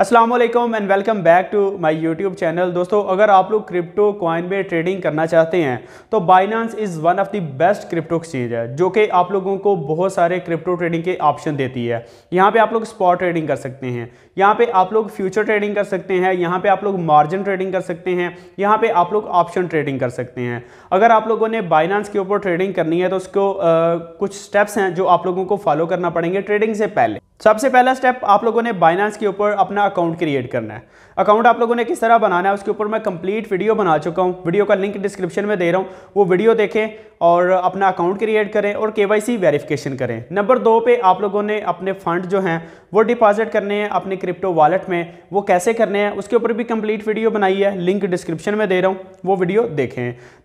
Aslam and welcome back to my YouTube channel दोस्तों अगर आप लोग क्रिप्टो कॉइन में ट्रेडिंग करना चाहते हैं तो Binance is one of the best crypto exchange है जो कि आप लोगों को बहुत सारे क्रिप्टो ट्रेडिंग के ऑप्शन देती है यहाँ पे आप लोग स्पॉट ट्रेडिंग कर सकते हैं यहाँ पे आप लोग फ्यूचर ट्रेडिंग कर सकते हैं यहाँ पे आप लोग मार्जिन ट्रेडिंग कर सकते हैं यहाँ पे आप लोग ऑप्शन ट्रेडिंग कर सकते हैं अगर आप लोगों ने बाइनांस के ऊपर ट्रेडिंग करनी है तो उसको आ, कुछ स्टेप्स हैं जो आप लोगों को फॉलो करना पड़ेंगे ट्रेडिंग से पहले सबसे पहला स्टेप आप लोगों ने बाइनांस के ऊपर अपना अकाउंट क्रिएट करना है अकाउंट आप लोगों ने किस तरह बनाना है उसके ऊपर मैं कंप्लीट वीडियो बना चुका हूँ वीडियो का लिंक डिस्क्रिप्शन में दे रहा हूँ वो वीडियो देखें और अपना अकाउंट क्रिएट करें और के वेरिफिकेशन करें नंबर दो पे आप लोगों ने अपने फंड जो हैं वो डिपॉजिट करने हैं अपने क्रिप्टो वॉलेट में वो कैसे करने हैं उसके ऊपर भी कंप्लीट वीडियो बनाई है लिंक डिस्क्रिप्शन में दे रहा हूँ वो वीडियो देखें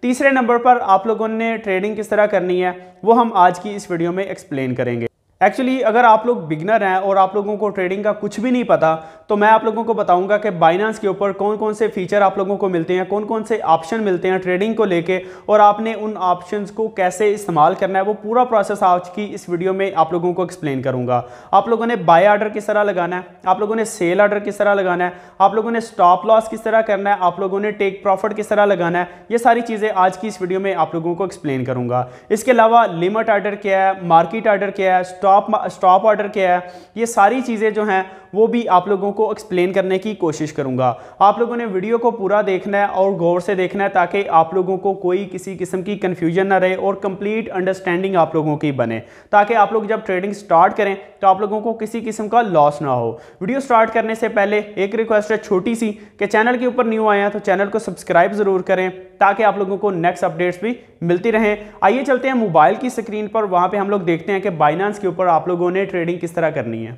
तीसरे नंबर पर आप लोगों ने ट्रेडिंग किस तरह करनी है वो हम आज की इस वीडियो में एक्सप्लेन करेंगे एक्चुअली अगर आप लोग बिगनर हैं और आप लोगों को ट्रेडिंग का कुछ भी नहीं पता तो मैं आप लोगों को बताऊंगा कि बाइनांस के ऊपर कौन कौन से फीचर आप लोगों को मिलते हैं कौन कौन से ऑप्शन मिलते हैं ट्रेडिंग को लेके और आपने उन ऑप्शंस को कैसे इस्तेमाल करना है वो पूरा प्रोसेस आज की इस वीडियो में आप लोगों को एक्सप्लेन करूंगा आप लोगों ने बाय आर्डर किस तरह लगाना है आप लोगों ने सेल आर्डर किस तरह लगाना है आप लोगों ने स्टॉप लॉस किस तरह करना है आप लोगों ने टेक प्रॉफिट किस तरह लगाना है ये सारी चीज़ें आज की इस वीडियो में आप लोगों को एक्सप्लेन करूँगा इसके अलावा लिमिट आर्डर क्या है मार्केट आर्डर क्या है स्टॉप स्टॉप स्टॉप ऑर्डर क्या है ये सारी चीज़ें जो हैं वो भी आप लोगों को एक्सप्लेन करने की कोशिश करूँगा आप लोगों ने वीडियो को पूरा देखना है और गौर से देखना है ताकि आप लोगों को कोई किसी किस्म की कन्फ्यूजन ना रहे और कंप्लीट अंडरस्टैंडिंग आप लोगों की बने ताकि आप लोग जब ट्रेडिंग स्टार्ट करें तो आप लोगों को किसी किस्म का लॉस ना हो वीडियो स्टार्ट करने से पहले एक रिक्वेस्ट है छोटी सी कि चैनल के ऊपर न्यू आए हैं तो चैनल को सब्सक्राइब ज़रूर करें ताकि आप लोगों को नेक्स्ट अपडेट्स भी मिलती रहें आइए चलते हैं मोबाइल की स्क्रीन पर वहाँ पर हम लोग देखते हैं कि बाइनांस के ऊपर आप लोगों ने ट्रेडिंग किस तरह करनी है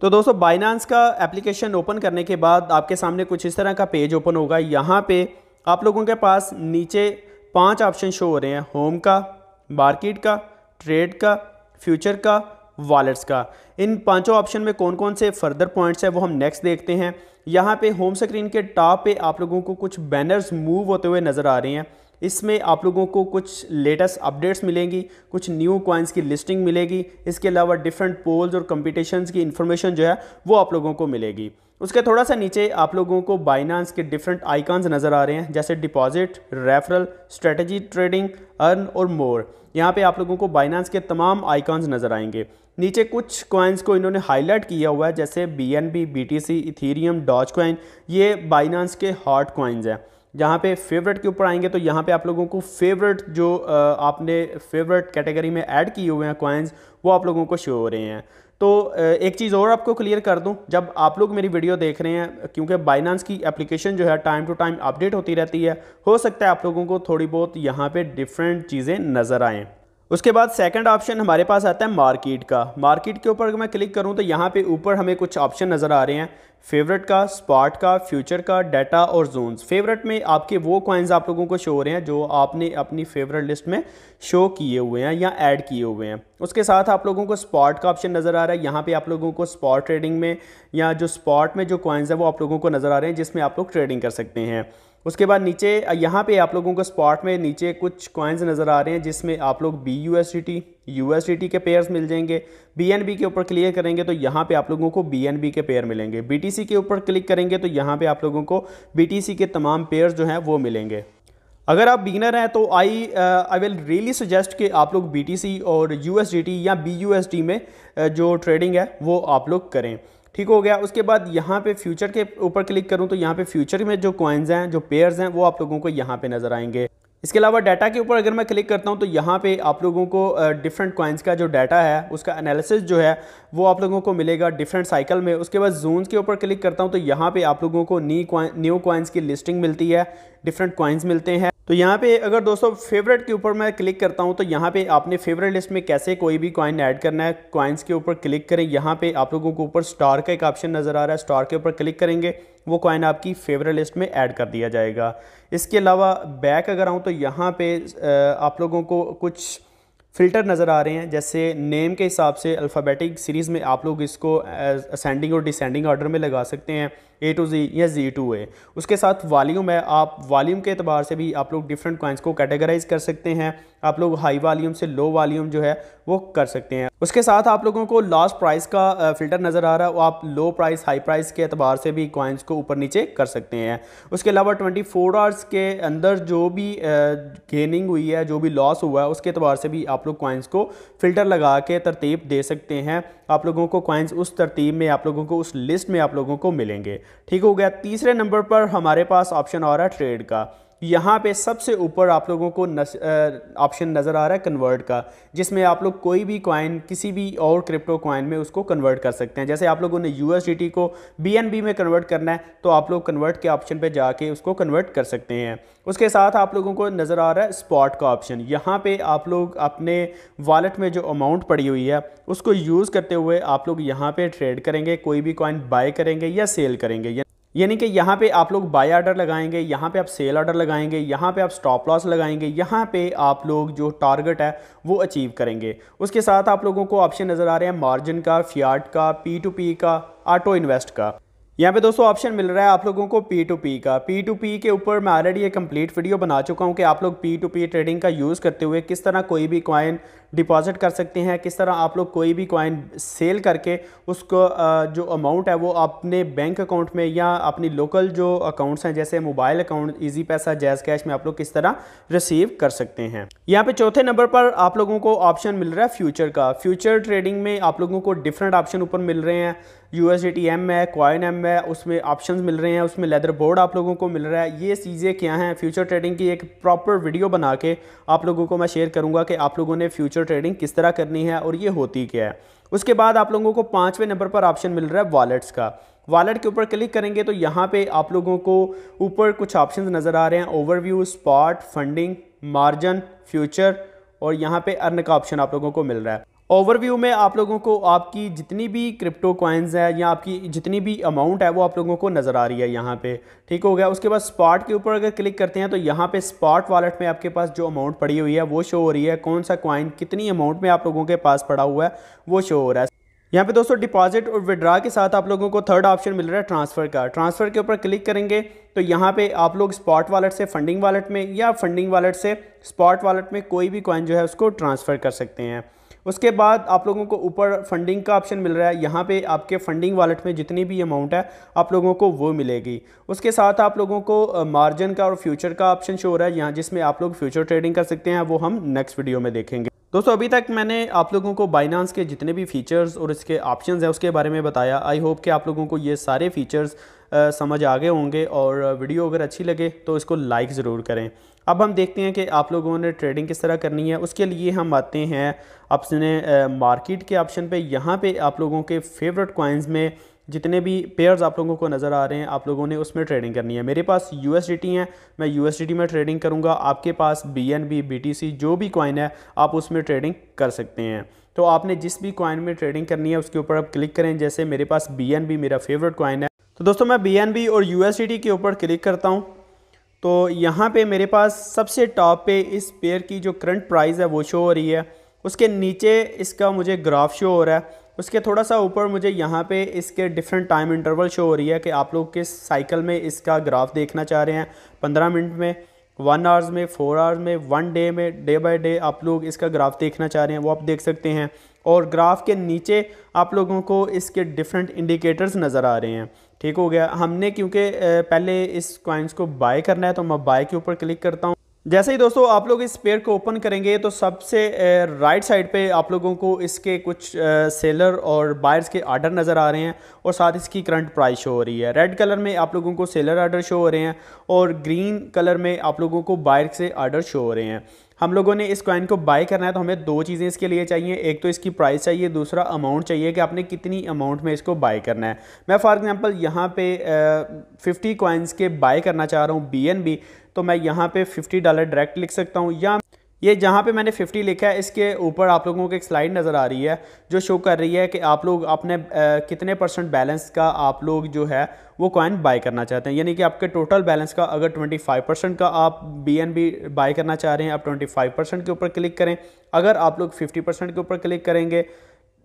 तो दोस्तों बाइनांस का एप्लीकेशन ओपन करने के बाद आपके सामने कुछ इस तरह का पेज ओपन होगा यहाँ पर आप लोगों के पास नीचे पांच ऑप्शन शो हो रहे हैं होम का मार्केट का ट्रेड का फ्यूचर का वॉलेट्स का इन पांचों ऑप्शन में कौन कौन से फर्दर पॉइंट्स हैं वो हम नेक्स्ट देखते हैं यहाँ पे होम स्क्रीन के टॉप पे आप लोगों को कुछ बैनर्स मूव होते हुए नज़र आ रहे हैं इसमें आप लोगों को कुछ लेटेस्ट अपडेट्स मिलेंगी कुछ न्यू कॉइन्स की लिस्टिंग मिलेगी इसके अलावा डिफरेंट पोल्स और कम्पिटिशन की इन्फॉर्मेशन जो है वो आप लोगों को मिलेगी उसके थोड़ा सा नीचे आप लोगों को बाइनांस के डिफरेंट आइकॉन्स नज़र आ रहे हैं जैसे deposit referral strategy trading earn और मोर यहाँ पे आप लोगों को बाइनांस के तमाम आइकॉन्स नज़र आएंगे नीचे कुछ कॉइन्स को इन्होंने हाईलाइट किया हुआ है जैसे B N B B T C Ethereum doge coin ये बाइनांस के हॉट कॉइन्स हैं जहाँ पे फेवरेट के ऊपर आएंगे तो यहाँ पे आप लोगों को फेवरेट जो आपने फेवरेट कैटेगरी में ऐड किए हुए हैं कॉइन्स वो आप लोगों को शो हो रहे हैं तो एक चीज़ और आपको क्लियर कर दूं जब आप लोग मेरी वीडियो देख रहे हैं क्योंकि बाइनांस की एप्लीकेशन जो है टाइम टू टाइम अपडेट होती रहती है हो सकता है आप लोगों को थोड़ी बहुत यहाँ पे डिफरेंट चीज़ें नज़र आएँ उसके बाद सेकंड ऑप्शन हमारे पास आता है मार्केट का मार्केट के ऊपर अगर मैं क्लिक करूं तो यहाँ पे ऊपर हमें कुछ ऑप्शन नज़र आ रहे हैं फेवरेट का स्पॉट का फ्यूचर का डाटा और जोन्स फेवरेट में आपके वो कॉइन्स आप लोगों को शो हो रहे हैं जो आपने अपनी फेवरेट लिस्ट में शो किए हुए हैं या ऐड किए हुए हैं उसके साथ आप लोगों को स्पॉट का ऑप्शन नज़र आ रहा है यहाँ पे आप लोगों को स्पॉट ट्रेडिंग में या जो स्पॉट में जो कॉइन्स है वो आप लोगों को नज़र आ रहे हैं जिसमें आप लोग ट्रेडिंग कर सकते हैं उसके बाद नीचे यहाँ पे आप लोगों को स्पॉट में नीचे कुछ कॉइन्स नज़र आ रहे हैं जिसमें आप लोग B U S D T U S D T के पेयर्स मिल जाएंगे बी एन बी के ऊपर क्लियर करेंगे तो यहाँ पे आप लोगों को बी एन बी के पेयर मिलेंगे बी टी सी के ऊपर क्लिक करेंगे तो यहाँ पे आप लोगों को बी टी सी के तमाम पेयर्स जो हैं वो मिलेंगे अगर आप बिगनर हैं तो I I will really suggest कि आप लोग बी और यू या बी में uh, जो ट्रेडिंग है वो आप लोग करें ठीक हो गया उसके बाद यहाँ पे फ्यूचर के ऊपर क्लिक करूँ तो यहाँ पे फ्यूचर में जो क्वाइंस हैं जो पेयर्स हैं वो आप लोगों को यहाँ पे नज़र आएंगे इसके अलावा डाटा के ऊपर अगर मैं क्लिक करता हूँ तो यहाँ पे आप लोगों को डिफरेंट क्वाइंस का जो डाटा है उसका एनालिसिस जो है वो आप लोगों को मिलेगा डिफरेंट साइकिल में उसके बाद जोन्स के ऊपर क्लिक करता हूँ तो यहाँ पे आप लोगों को न्यू क्वाइंस न्यू की लिस्टिंग मिलती है डिफरेंट क्वाइंस मिलते हैं तो यहाँ पे अगर दोस्तों फेवरेट के ऊपर मैं क्लिक करता हूँ तो यहाँ पे आपने फेवरेट लिस्ट में कैसे कोई भी कॉइन ऐड करना है कॉइन्स के ऊपर क्लिक करें यहाँ पे आप लोगों को ऊपर स्टार का एक ऑप्शन नज़र आ रहा है स्टार के ऊपर क्लिक करेंगे वो कॉइन आपकी फेवरेट लिस्ट में ऐड कर दिया जाएगा इसके अलावा बैक अगर आऊँ तो यहाँ पर आप लोगों को कुछ फ़िल्टर नज़र आ रहे हैं जैसे नेम के हिसाब से अल्फ़ाबेटिक सीरीज़ में आप लोग इसको असेंडिंग और डिसेंडिंग ऑर्डर में लगा सकते हैं ए टू जी या जी टू ए उसके साथ वॉल्यूम है आप वॉल्यूम के अतबार से भी आप लोग डिफरेंट कॉइन्स को कैटेगराइज कर सकते हैं आप लोग हाई वॉल्यूम से लो वॉल्यूम जो है वो कर सकते हैं उसके साथ आप लोगों को लास्ट प्राइस का फिल्टर नज़र आ रहा है आप लो प्राइस हाई प्राइस के अतबार से भी कॉइन्स को ऊपर नीचे कर सकते हैं उसके अलावा ट्वेंटी फोर आवर्स के अंदर जो भी गेनिंग हुई है जो भी लॉस हुआ है उसके अतबार से भी आप लोग कॉइन्स को फिल्टर लगा के तरतीब दे सकते हैं आप लोगों को क्वाइंस उस तरतीब में आप लोगों को उस लिस्ट में आप लोगों को मिलेंगे ठीक हो गया तीसरे नंबर पर हमारे पास ऑप्शन आ रहा है ट्रेड का यहाँ पे सबसे ऊपर आप लोगों को ऑप्शन नज़र आ रहा है कन्वर्ट का जिसमें आप लोग कोई भी कॉइन किसी भी और क्रिप्टो कॉइन में उसको कन्वर्ट कर सकते हैं जैसे आप लोगों ने यू को बी में कन्वर्ट करना है तो आप लोग कन्वर्ट के ऑप्शन पर जाके उसको कन्वर्ट कर सकते हैं उसके साथ आप लोगों को नज़र आ रहा है स्पॉट का ऑप्शन यहाँ पर आप लोग अपने वॉलेट में जो अमाउंट पड़ी हुई है उसको यूज़ करते हुए आप लोग यहाँ पर ट्रेड करेंगे कोई भी कॉइन बाय करेंगे या सेल करेंगे यानी कि यहाँ पे आप लोग बाय आर्डर लगाएंगे यहाँ पे आप सेल आर्डर लगाएंगे यहाँ पे आप स्टॉप लॉस लगाएंगे यहाँ पे आप लोग जो टारगेट है वो अचीव करेंगे उसके साथ आप लोगों को ऑप्शन नज़र आ रहे हैं मार्जिन का फियाट का पी टू पी का ऑटो इन्वेस्ट का यहाँ पे दोस्तों ऑप्शन मिल रहा है आप लोगों को पी टू पी का पी टू पी के ऊपर मैं ऑलरेडी ये कंप्लीट वीडियो बना चुका हूँ कि आप लोग पी टू पी ट्रेडिंग का यूज़ करते हुए किस तरह कोई भी क्वाइन डिपॉजिट कर सकते हैं किस तरह आप लोग कोई भी कॉइन सेल करके उसको जो अमाउंट है वो अपने बैंक अकाउंट में या अपनी लोकल जो अकाउंट्स हैं जैसे mobile account Easypaisa JazzCash में आप लोग किस तरह रिसीव कर सकते हैं यहाँ पे चौथे नंबर पर आप लोगों को ऑप्शन मिल रहा है फ्यूचर का फ्यूचर ट्रेडिंग में आप लोगों को डिफरेंट ऑप्शन ऊपर मिल रहे हैं यू एस एम है कॉइन एम है उसमें ऑप्शन मिल रहे हैं उसमें लेदर बोर्ड आप लोगों को मिल रहा है ये चीज़ें क्या हैं फ्यूचर ट्रेडिंग की एक प्रॉपर वीडियो बना के आप लोगों को मैं शेयर करूँगा कि आप लोगों ने फ्यूचर क्रिप्टो ट्रेडिंग किस तरह करनी है और ये होती क्या है उसके बाद आप लोगों को पाँचवें नंबर पर ऑप्शन मिल रहा है वॉलेट्स का वॉलेट के ऊपर क्लिक करेंगे तो यहाँ पे आप लोगों को ऊपर कुछ ऑप्शंस नज़र आ रहे हैं overview spot funding margin future और यहाँ पे अर्न का ऑप्शन आप लोगों को मिल रहा है ओवरव्यू में आप लोगों को आपकी जितनी भी क्रिप्टो कॉइन्स है या आपकी जितनी भी अमाउंट है वो आप लोगों को नज़र आ रही है यहाँ पे ठीक हो गया उसके बाद स्पॉट के ऊपर अगर क्लिक करते हैं तो यहाँ पे स्पॉट वॉलेट में आपके पास जो अमाउंट पड़ी हुई है वो शो हो रही है कौन सा कॉइन कितनी अमाउंट में आप लोगों के पास पड़ा हुआ है वो शो हो रहा है यहाँ पे दोस्तों डिपॉजिट और विड्रा के साथ आप लोगों को थर्ड ऑप्शन मिल रहा है ट्रांसफ़र का ट्रांसफ़र के ऊपर क्लिक करेंगे तो यहाँ पे आप लोग स्पॉट वॉलेट से फंडिंग वॉलेट में या फंडिंग वॉलेट से स्पॉट वॉलेट में कोई भी कॉइन जो है उसको ट्रांसफ़र कर सकते हैं उसके बाद आप लोगों को ऊपर फंडिंग का ऑप्शन मिल रहा है यहाँ पे आपके फंडिंग वॉलेट में जितनी भी अमाउंट है आप लोगों को वो मिलेगी उसके साथ आप लोगों को मार्जिन का और फ्यूचर का ऑप्शन शो हो रहा है यहाँ जिसमें आप लोग फ्यूचर ट्रेडिंग कर सकते हैं वो हम नेक्स्ट वीडियो में देखेंगे दोस्तों अभी तक मैंने आप लोगों को बाइनांस के जितने भी फीचर्स और इसके ऑप्शंस हैं उसके बारे में बताया आई होप कि आप लोगों को ये सारे फीचर्स समझ आ गए होंगे और वीडियो अगर अच्छी लगे तो इसको लाइक ज़रूर करें अब हम देखते हैं कि आप लोगों ने ट्रेडिंग किस तरह करनी है उसके लिए हम आते हैं अपने मार्केट के ऑप्शन पे यहाँ पे आप लोगों के फेवरेट कॉइन्स में जितने भी पेयर्स आप लोगों को नज़र आ रहे हैं आप लोगों ने उसमें ट्रेडिंग करनी है मेरे पास यू एस है मैं यू एस में ट्रेडिंग करूँगा आपके पास B N B B T C जो भी कॉइन है आप उसमें ट्रेडिंग कर सकते हैं तो आपने जिस भी कॉइन में ट्रेडिंग करनी है उसके ऊपर आप क्लिक करें जैसे मेरे पास बी एन बी मेरा फेवरेट कॉइन है तो दोस्तों मैं बी एन बी और यू एस के ऊपर क्लिक करता हूँ तो यहाँ पे मेरे पास सबसे टॉप पे इस पेयर की जो करंट प्राइस है वो शो हो रही है उसके नीचे इसका मुझे ग्राफ शो हो रहा है उसके थोड़ा सा ऊपर मुझे यहाँ पे इसके डिफरेंट टाइम इंटरवल शो हो रही है कि आप लोग किस साइकिल में इसका ग्राफ देखना चाह रहे हैं पंद्रह मिनट में वन आवर्स में फोर आवर्स में वन डे में डे बाय डे आप लोग इसका ग्राफ देखना चाह रहे हैं वो आप देख सकते हैं और ग्राफ के नीचे आप लोगों को इसके डिफरेंट इंडिकेटर्स नज़र आ रहे हैं ठीक हो गया हमने क्योंकि पहले इस कॉइन्स को बाय करना है तो मैं बाय के ऊपर क्लिक करता हूँ जैसे ही दोस्तों आप लोग इस पेयर को ओपन करेंगे तो सबसे राइट साइड पे आप लोगों को इसके कुछ सेलर और बायर्स के आर्डर नज़र आ रहे हैं और साथ इसकी करंट प्राइस शो हो रही है रेड कलर में आप लोगों को सेलर आर्डर शो हो रहे हैं और ग्रीन कलर में आप लोगों को बायर से आर्डर शो हो रहे हैं हम लोगों ने इस कॉइन को बाय करना है तो हमें दो चीज़ें इसके लिए चाहिए एक तो इसकी प्राइस चाहिए दूसरा अमाउंट चाहिए कि आपने कितनी अमाउंट में इसको बाय करना है मैं फॉर एग्जांपल यहाँ पे फिफ्टी कॉइन्स के बाय करना चाह रहा हूँ बी तो मैं यहाँ पे फिफ्टी डॉलर डायरेक्ट लिख सकता हूँ या ये जहाँ पे मैंने 50 लिखा है इसके ऊपर आप लोगों को एक स्लाइड नज़र आ रही है जो शो कर रही है कि आप लोग अपने कितने परसेंट बैलेंस का आप लोग जो है वो कॉइन बाय करना चाहते हैं यानी कि आपके टोटल बैलेंस का अगर 25 परसेंट का आप बी एन बी बाय करना चाह रहे हैं आप 25 परसेंट के ऊपर क्लिक करें अगर आप लोग 50 परसेंट के ऊपर क्लिक करेंगे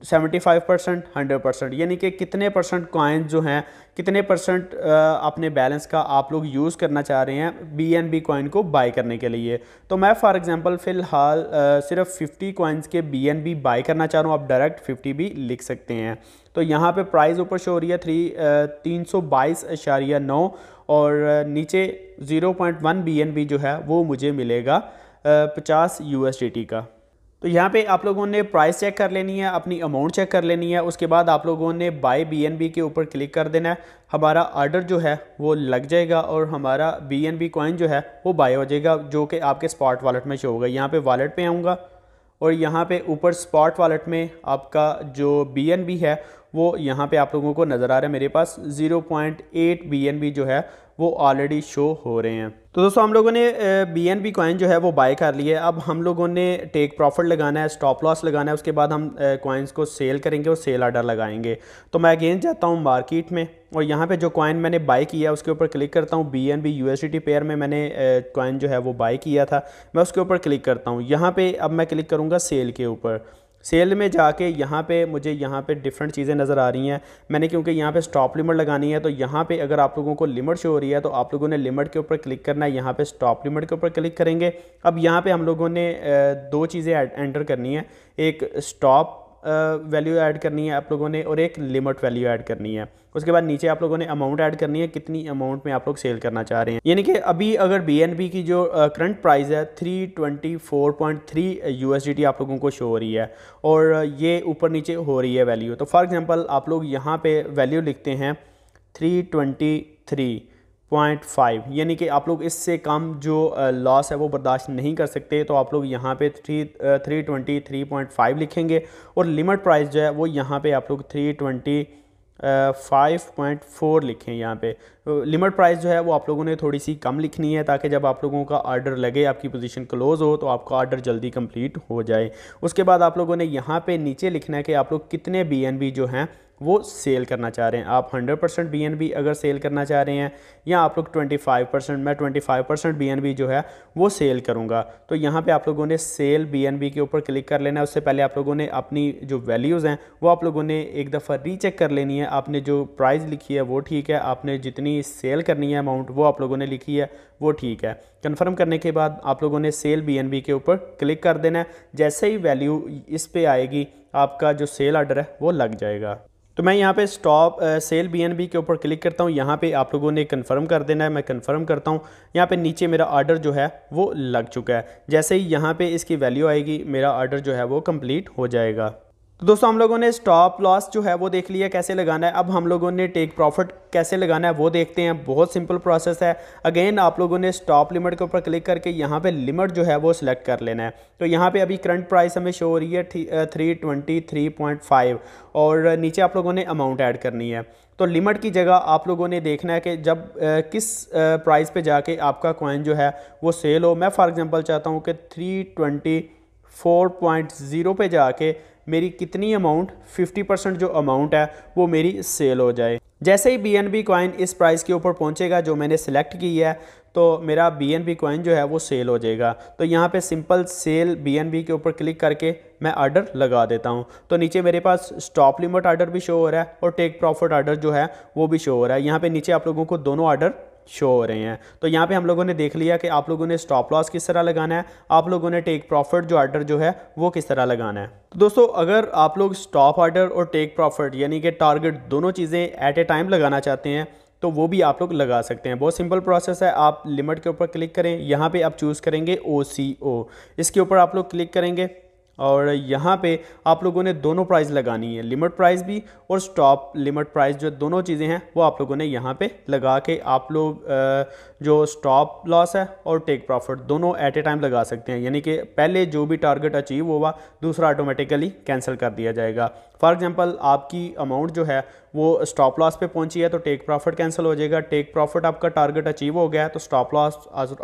seventy five percent hundred percent यानी कि कितने परसेंट कॉइन्स जो हैं कितने परसेंट अपने बैलेंस का आप लोग यूज़ करना चाह रहे हैं बी एन बी कॉइन को बाई करने के लिए तो मैं फॉर एग्जांपल फ़िलहाल सिर्फ फिफ्टी कॉइन्स के बी एन बी बाई करना चाह रहा हूँ आप डायरेक्ट फिफ्टी भी लिख सकते हैं तो यहाँ पे प्राइस ऊपर शो हो रही है थ्री तीन सौ बाईस अशारिया नौ और नीचे zero point one B N B जो है वो मुझे मिलेगा पचास यू एस डी टी का तो यहाँ पे आप लोगों ने प्राइस चेक कर लेनी है अपनी अमाउंट चेक कर लेनी है उसके बाद आप लोगों ने बाय बीएनबी के ऊपर क्लिक कर देना है हमारा आर्डर जो है वो लग जाएगा और हमारा बीएनबी कॉइन जो है वो बाय हो जाएगा जो कि आपके स्पॉट वॉलेट में शो होगा यहाँ पे वॉलेट पे आऊँगा और यहाँ पे ऊपर स्पॉट वॉलेट में आपका जो बी है वो यहाँ पे आप लोगों को नज़र आ रहा है मेरे पास 0.8 पॉइंट जो है वो ऑलरेडी शो हो रहे हैं तो दोस्तों हम लोगों ने बी एन बी कॉइन जो है वो बाय कर ली है अब हम लोगों ने टेक प्रॉफिट लगाना है स्टॉप लॉस लगाना है उसके बाद हम कॉइन्स को सेल करेंगे और सेल आर्डर लगाएंगे तो मैं अगेन जाता हूँ मार्केट में और यहाँ पे जो कॉइन मैंने बाय किया उसके ऊपर क्लिक करता हूँ B N B U S T pair में मैंने कॉइन जो है वो बाई किया था मैं उसके ऊपर क्लिक करता हूँ यहाँ पर अब मैं क्लिक करूँगा सेल के ऊपर सेल में जाके यहाँ पे मुझे यहाँ पे डिफरेंट चीज़ें नज़र आ रही हैं मैंने क्योंकि यहाँ पे स्टॉप लिमिट लगानी है तो यहाँ पे अगर आप लोगों को लिमिट शो हो रही है तो आप लोगों ने लिमिट के ऊपर क्लिक करना है यहाँ पे स्टॉप लिमिट के ऊपर क्लिक करेंगे अब यहाँ पे हम लोगों ने दो चीज़ें एंटर करनी है एक स्टॉप वैल्यू ऐड करनी है आप लोगों ने और एक लिमिट वैल्यू ऐड करनी है उसके बाद नीचे आप लोगों ने अमाउंट ऐड करनी है कितनी अमाउंट में आप लोग सेल करना चाह रहे हैं यानी कि अभी अगर बी की जो करंट प्राइस है 324.3 यूएसडीटी आप लोगों को शो हो रही है और ये ऊपर नीचे हो रही है वैल्यू तो फॉर एग्जांपल आप लोग यहाँ पे वैल्यू लिखते हैं थ्री पॉइंट फाइव यानी कि आप लोग इससे कम जो लॉस है वो बर्दाश्त नहीं कर सकते तो आप लोग यहाँ पे three three twenty three point five लिखेंगे और लिमिट प्राइस जो है वो यहाँ पे आप लोग three twenty five point four लिखें यहाँ पे लिमिट प्राइस जो है वो आप लोगों ने थोड़ी सी कम लिखनी है ताकि जब आप लोगों का आर्डर लगे आपकी पोजीशन क्लोज़ हो तो आपका आर्डर जल्दी कंप्लीट हो जाए उसके बाद आप लोगों ने यहाँ पे नीचे लिखना है कि आप लोग कितने बी जो हैं वो सेल करना चाह रहे हैं आप 100 परसेंट बी अगर सेल करना चाह रहे हैं या आप लोग 25 परसेंट मैं 25 परसेंट बी जो है वो सेल करूँगा तो यहाँ पे आप लोगों ने सेल बी के ऊपर क्लिक कर लेना है उससे पहले आप लोगों ने अपनी जो वैल्यूज़ हैं वो आप लोगों ने एक दफ़ा रीचेक कर लेनी है आपने जो प्राइस लिखी है वो ठीक है आपने जितनी कितनी सेल करनी है अमाउंट वो आप लोगों ने लिखी है वो ठीक है कंफर्म करने के बाद आप लोगों ने सेल बीएनबी के ऊपर क्लिक कर देना है जैसे ही वैल्यू इस पे आएगी आपका जो सेल ऑर्डर है वो लग जाएगा तो मैं यहाँ पे स्टॉप सेल बीएनबी के ऊपर क्लिक करता हूँ यहाँ पे आप लोगों ने कंफर्म कर देना है मैं कंफर्म करता हूँ यहाँ पे नीचे मेरा ऑर्डर जो है वो लग चुका है जैसे ही यहाँ पे इसकी वैल्यू आएगी मेरा ऑर्डर जो है वो कंप्लीट हो जाएगा तो दोस्तों हम लोगों ने स्टॉप लॉस जो है वो देख लिया कैसे लगाना है अब हम लोगों ने टेक प्रॉफिट कैसे लगाना है वो देखते हैं बहुत सिंपल प्रोसेस है अगेन आप लोगों ने स्टॉप लिमिट के ऊपर क्लिक करके यहाँ पे लिमिट जो है वो सिलेक्ट कर लेना है तो यहाँ पे अभी करंट प्राइस हमें शो हो रही है three twenty three point five और नीचे आप लोगों ने अमाउंट ऐड करनी है तो लिमिट की जगह आप लोगों ने देखना है कि जब आ, किस प्राइस पर जाके आपका कॉइन जो है वो सेल हो मैं फॉर एग्जाम्पल चाहता हूँ कि थ्री 324.0 पे जाके मेरी कितनी अमाउंट 50 परसेंट जो अमाउंट है वो मेरी सेल हो जाए जैसे ही बी एन बी कॉइन इस प्राइस के ऊपर पहुंचेगा जो मैंने सेलेक्ट की है तो मेरा बी एन बी कॉइन जो है वो सेल हो जाएगा तो यहाँ पे simple sell B N B के ऊपर क्लिक करके मैं आर्डर लगा देता हूँ तो नीचे मेरे पास स्टॉप लिमिट आर्डर भी शो हो रहा है और टेक प्रॉफिट आर्डर जो है वो भी शो हो रहा है यहाँ पे नीचे आप लोगों को दोनों आर्डर शो हो रहे हैं तो यहाँ पे हम लोगों ने देख लिया कि आप लोगों ने स्टॉप लॉस किस तरह लगाना है आप लोगों ने टेक प्रॉफिट जो आर्डर जो है वो किस तरह लगाना है तो दोस्तों अगर आप लोग स्टॉप आर्डर और टेक प्रॉफिट यानी कि टारगेट दोनों चीज़ें एट ए टाइम लगाना चाहते हैं तो वो भी आप लोग लगा सकते हैं बहुत सिंपल प्रोसेस है आप लिमिट के ऊपर क्लिक करें यहाँ पे आप चूज़ करेंगे ओ सी ओ इसके ऊपर आप लोग क्लिक करेंगे और यहाँ पे आप लोगों ने दोनों प्राइस लगानी है लिमिट प्राइस भी और स्टॉप लिमिट प्राइस जो दोनों चीज़ें हैं वो आप लोगों ने यहाँ पे लगा के आप लोग जो स्टॉप लॉस है और टेक प्रॉफिट दोनों एट ए टाइम लगा सकते हैं यानी कि पहले जो भी टारगेट अचीव हुआ दूसरा ऑटोमेटिकली कैंसिल कर दिया जाएगा फॉर एग्ज़ाम्पल आपकी अमाउंट जो है वो स्टॉप लॉस पे पहुंची है तो टेक प्रॉफिट कैंसिल हो जाएगा टेक प्रॉफिट आपका टारगेट अचीव हो गया है तो स्टॉप लॉस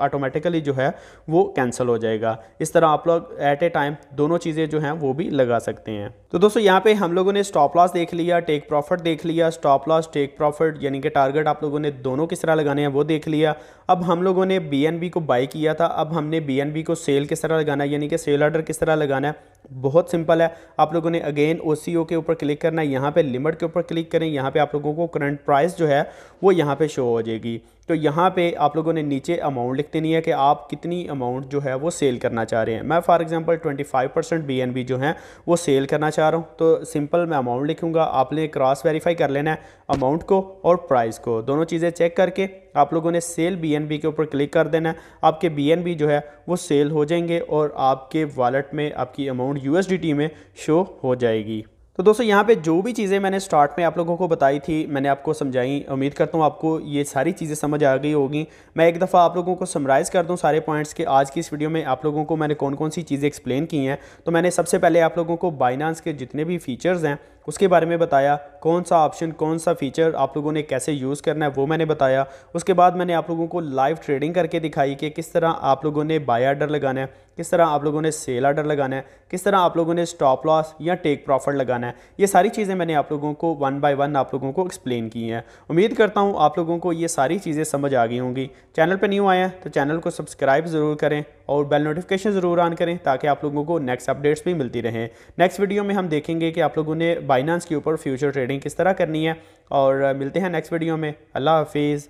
ऑटोमेटिकली जो है वो कैंसिल हो जाएगा इस तरह आप लोग एट ए टाइम दोनों चीज़ें जो हैं वो भी लगा सकते हैं तो दोस्तों यहाँ पे हम लोगों ने स्टॉप लॉस देख लिया टेक प्रॉफिट देख लिया स्टॉप लॉस टेक प्रॉफिट यानी कि टारगेट आप लोगों ने दोनों किस तरह लगाने हैं वो देख लिया अब हम लोगों ने बी को बाई किया था अब हमने बी को सेल किस तरह लगाना है यानी कि सेल ऑर्डर किस तरह लगाना है बहुत सिंपल है आप लोगों ने अगेन ओ के ऊपर क्लिक करना है यहाँ पे लिमिट के ऊपर क्लिक करें यहाँ पे आप लोगों को करंट प्राइस जो है वो यहाँ पे शो हो जाएगी तो यहाँ पे आप लोगों ने नीचे अमाउंट लिख देनी है कि आप कितनी अमाउंट जो है वो सेल करना चाह रहे हैं मैं फॉर एग्जांपल 25 परसेंट बी जो है वो सेल करना चाह रहा हूँ तो सिंपल मैं अमाउंट लिखूँगा आपने क्रॉस वेरीफाई कर लेना है अमाउंट को और प्राइस को दोनों चीज़ें चेक करके आप लोगों ने सेल बी के ऊपर क्लिक कर देना है आपके बी जो है वो सेल हो जाएंगे और आपके वॉलेट में आपकी अमाउंट यू में शो हो जाएगी तो दोस्तों यहाँ पे जो भी चीज़ें मैंने स्टार्ट में आप लोगों को बताई थी मैंने आपको समझाई उम्मीद करता हूँ आपको ये सारी चीज़ें समझ आ गई होगी मैं एक दफ़ा आप लोगों को समराइज़ कर दूँ सारे पॉइंट्स के आज की इस वीडियो में आप लोगों को मैंने कौन कौन सी चीज़ें एक्सप्लेन की हैं तो मैंने सबसे पहले आप लोगों को बाइनांस के जितने भी फीचर्स हैं उसके बारे में बताया कौन सा ऑप्शन कौन सा फीचर आप लोगों ने कैसे यूज़ करना है वो मैंने बताया उसके बाद मैंने आप लोगों को लाइव ट्रेडिंग करके दिखाई कि किस तरह आप लोगों ने बाय आर्डर लगाना है किस तरह आप लोगों ने सेल आर्डर लगाना है किस तरह आप लोगों ने स्टॉप लॉस या टेक प्रॉफिट लगाना है ये सारी चीज़ें मैंने आप लोगों को वन बाय वन आप लोगों को एक्सप्लेन की हैं उम्मीद करता हूँ आप लोगों को ये सारी चीज़ें समझ आ गई होंगी चैनल पर न्यू आए हैं तो चैनल को सब्सक्राइब ज़रूर करें और बेल नोटिफिकेशन ज़रूर ऑन करें ताकि आप लोगों को नेक्स्ट अपडेट्स भी मिलती रहें नेक्स्ट वीडियो में हम देखेंगे कि आप लोगों ने बाइनांस के ऊपर फ्यूचर ट्रेडिंग किस तरह करनी है और मिलते हैं नेक्स्ट वीडियो में अल्लाह हाफिज़